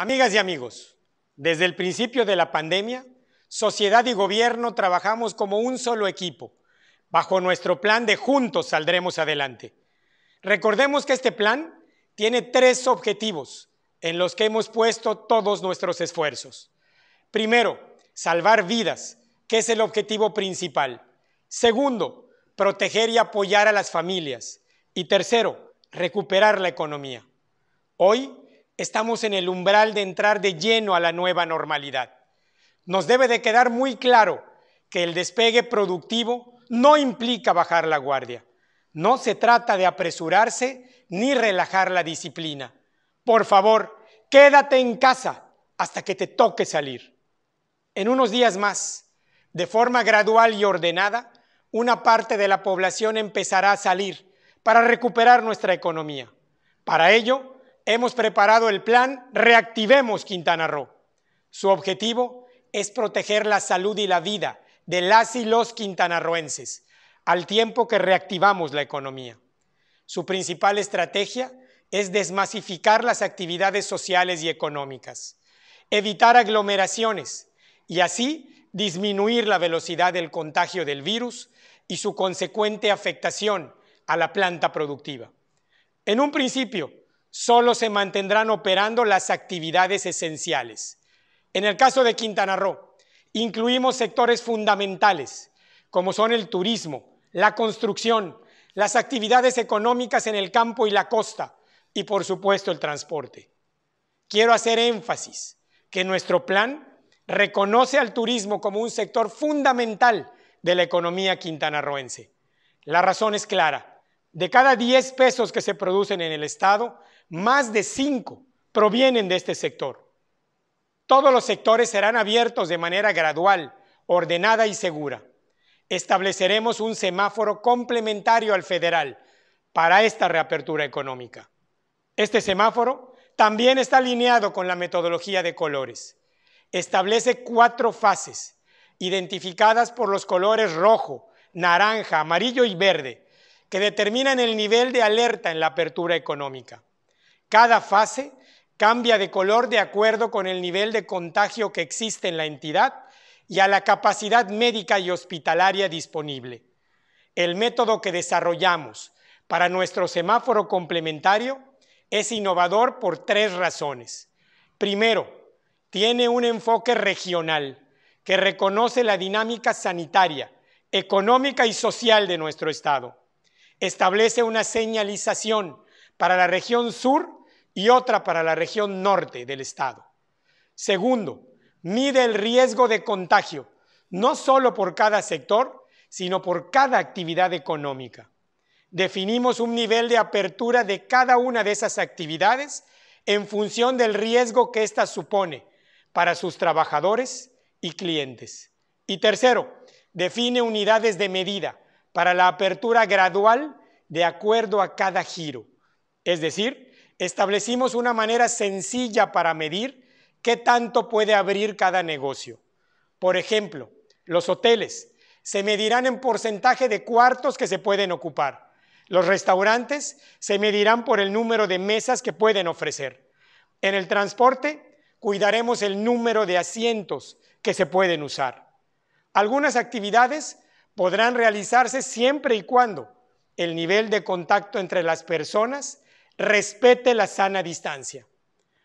Amigas y amigos, desde el principio de la pandemia, sociedad y gobierno trabajamos como un solo equipo, bajo nuestro plan de juntos saldremos adelante. Recordemos que este plan tiene tres objetivos en los que hemos puesto todos nuestros esfuerzos. Primero, salvar vidas, que es el objetivo principal. Segundo, proteger y apoyar a las familias. Y tercero, recuperar la economía. Hoy, estamos en el umbral de entrar de lleno a la nueva normalidad. Nos debe de quedar muy claro que el despegue productivo no implica bajar la guardia. No se trata de apresurarse ni relajar la disciplina. Por favor, quédate en casa hasta que te toque salir. En unos días más, de forma gradual y ordenada, una parte de la población empezará a salir para recuperar nuestra economía. Para ello, Hemos preparado el plan Reactivemos Quintana Roo. Su objetivo es proteger la salud y la vida de las y los quintanarroenses, al tiempo que reactivamos la economía. Su principal estrategia es desmasificar las actividades sociales y económicas, evitar aglomeraciones y así disminuir la velocidad del contagio del virus y su consecuente afectación a la planta productiva. En un principio, solo se mantendrán operando las actividades esenciales. En el caso de Quintana Roo, incluimos sectores fundamentales, como son el turismo, la construcción, las actividades económicas en el campo y la costa, y por supuesto el transporte. Quiero hacer énfasis que nuestro plan reconoce al turismo como un sector fundamental de la economía quintanarroense. La razón es clara. De cada 10 pesos que se producen en el Estado, más de cinco provienen de este sector. Todos los sectores serán abiertos de manera gradual, ordenada y segura. Estableceremos un semáforo complementario al federal para esta reapertura económica. Este semáforo también está alineado con la metodología de colores. Establece cuatro fases identificadas por los colores rojo, naranja, amarillo y verde, que determinan el nivel de alerta en la apertura económica. Cada fase cambia de color de acuerdo con el nivel de contagio que existe en la entidad y a la capacidad médica y hospitalaria disponible. El método que desarrollamos para nuestro semáforo complementario es innovador por tres razones. Primero, tiene un enfoque regional que reconoce la dinámica sanitaria, económica y social de nuestro Estado. Establece una señalización para la región sur y otra para la región norte del estado. Segundo, mide el riesgo de contagio, no solo por cada sector, sino por cada actividad económica. Definimos un nivel de apertura de cada una de esas actividades en función del riesgo que ésta supone para sus trabajadores y clientes. Y tercero, define unidades de medida para la apertura gradual de acuerdo a cada giro, es decir, establecimos una manera sencilla para medir qué tanto puede abrir cada negocio. Por ejemplo, los hoteles se medirán en porcentaje de cuartos que se pueden ocupar. Los restaurantes se medirán por el número de mesas que pueden ofrecer. En el transporte cuidaremos el número de asientos que se pueden usar. Algunas actividades podrán realizarse siempre y cuando el nivel de contacto entre las personas respete la sana distancia.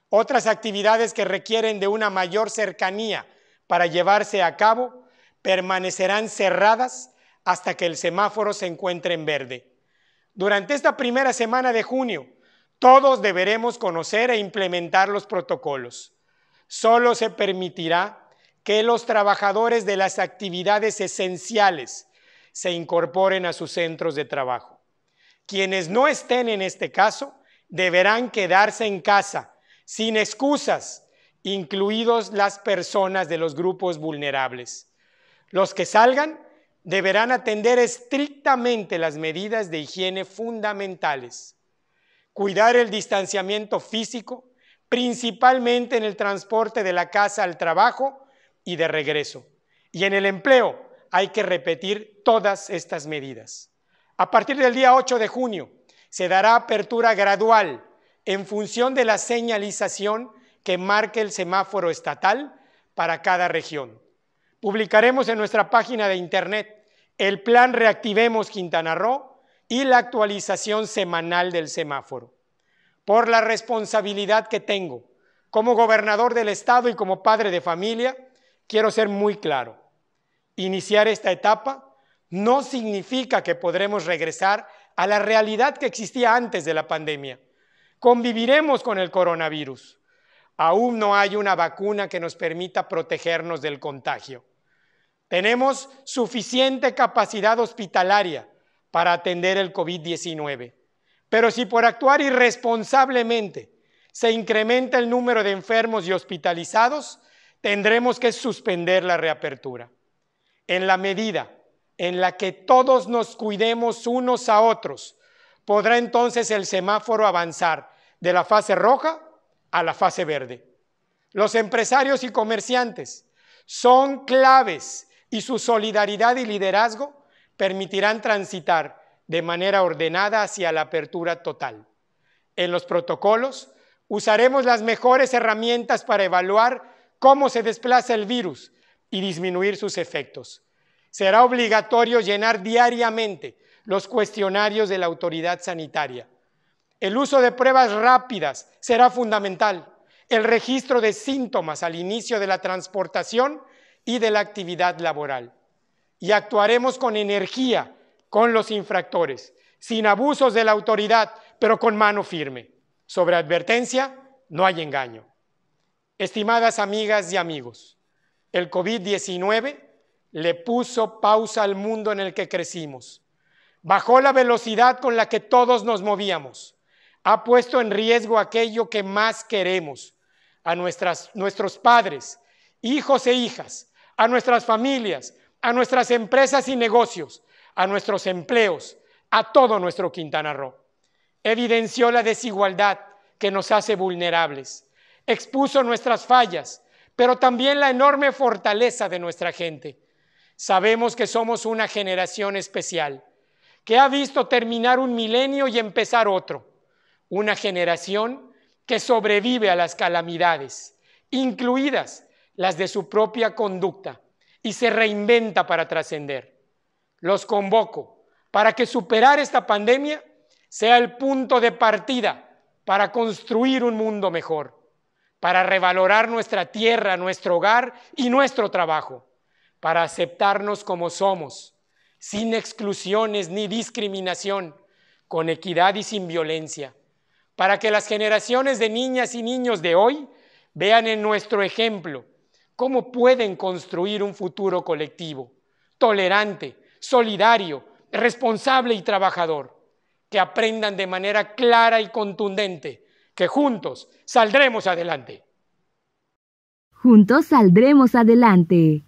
Otras actividades que requieren de una mayor cercanía para llevarse a cabo permanecerán cerradas hasta que el semáforo se encuentre en verde. Durante esta primera semana de junio, todos deberemos conocer e implementar los protocolos. Solo se permitirá que los trabajadores de las actividades esenciales se incorporen a sus centros de trabajo. Quienes no estén en este caso deberán quedarse en casa, sin excusas, incluidos las personas de los grupos vulnerables. Los que salgan deberán atender estrictamente las medidas de higiene fundamentales, cuidar el distanciamiento físico, principalmente en el transporte de la casa al trabajo y de regreso. Y en el empleo hay que repetir todas estas medidas. A partir del día 8 de junio, se dará apertura gradual en función de la señalización que marque el semáforo estatal para cada región. Publicaremos en nuestra página de internet el plan Reactivemos Quintana Roo y la actualización semanal del semáforo. Por la responsabilidad que tengo como gobernador del estado y como padre de familia, quiero ser muy claro. Iniciar esta etapa no significa que podremos regresar a la realidad que existía antes de la pandemia. Conviviremos con el coronavirus. Aún no hay una vacuna que nos permita protegernos del contagio. Tenemos suficiente capacidad hospitalaria para atender el COVID-19. Pero si por actuar irresponsablemente se incrementa el número de enfermos y hospitalizados, tendremos que suspender la reapertura. En la medida en la que todos nos cuidemos unos a otros, podrá entonces el semáforo avanzar de la fase roja a la fase verde. Los empresarios y comerciantes son claves y su solidaridad y liderazgo permitirán transitar de manera ordenada hacia la apertura total. En los protocolos usaremos las mejores herramientas para evaluar cómo se desplaza el virus y disminuir sus efectos será obligatorio llenar diariamente los cuestionarios de la autoridad sanitaria. El uso de pruebas rápidas será fundamental. El registro de síntomas al inicio de la transportación y de la actividad laboral. Y actuaremos con energía con los infractores, sin abusos de la autoridad, pero con mano firme. Sobre advertencia, no hay engaño. Estimadas amigas y amigos, el COVID-19 le puso pausa al mundo en el que crecimos. Bajó la velocidad con la que todos nos movíamos. Ha puesto en riesgo aquello que más queremos, a nuestros padres, hijos e hijas, a nuestras familias, a nuestras empresas y negocios, a nuestros empleos, a todo nuestro Quintana Roo. Evidenció la desigualdad que nos hace vulnerables. Expuso nuestras fallas, pero también la enorme fortaleza de nuestra gente Sabemos que somos una generación especial, que ha visto terminar un milenio y empezar otro, una generación que sobrevive a las calamidades, incluidas las de su propia conducta, y se reinventa para trascender. Los convoco para que superar esta pandemia sea el punto de partida para construir un mundo mejor, para revalorar nuestra tierra, nuestro hogar y nuestro trabajo para aceptarnos como somos, sin exclusiones ni discriminación, con equidad y sin violencia, para que las generaciones de niñas y niños de hoy vean en nuestro ejemplo cómo pueden construir un futuro colectivo, tolerante, solidario, responsable y trabajador, que aprendan de manera clara y contundente que juntos saldremos adelante. Juntos saldremos adelante.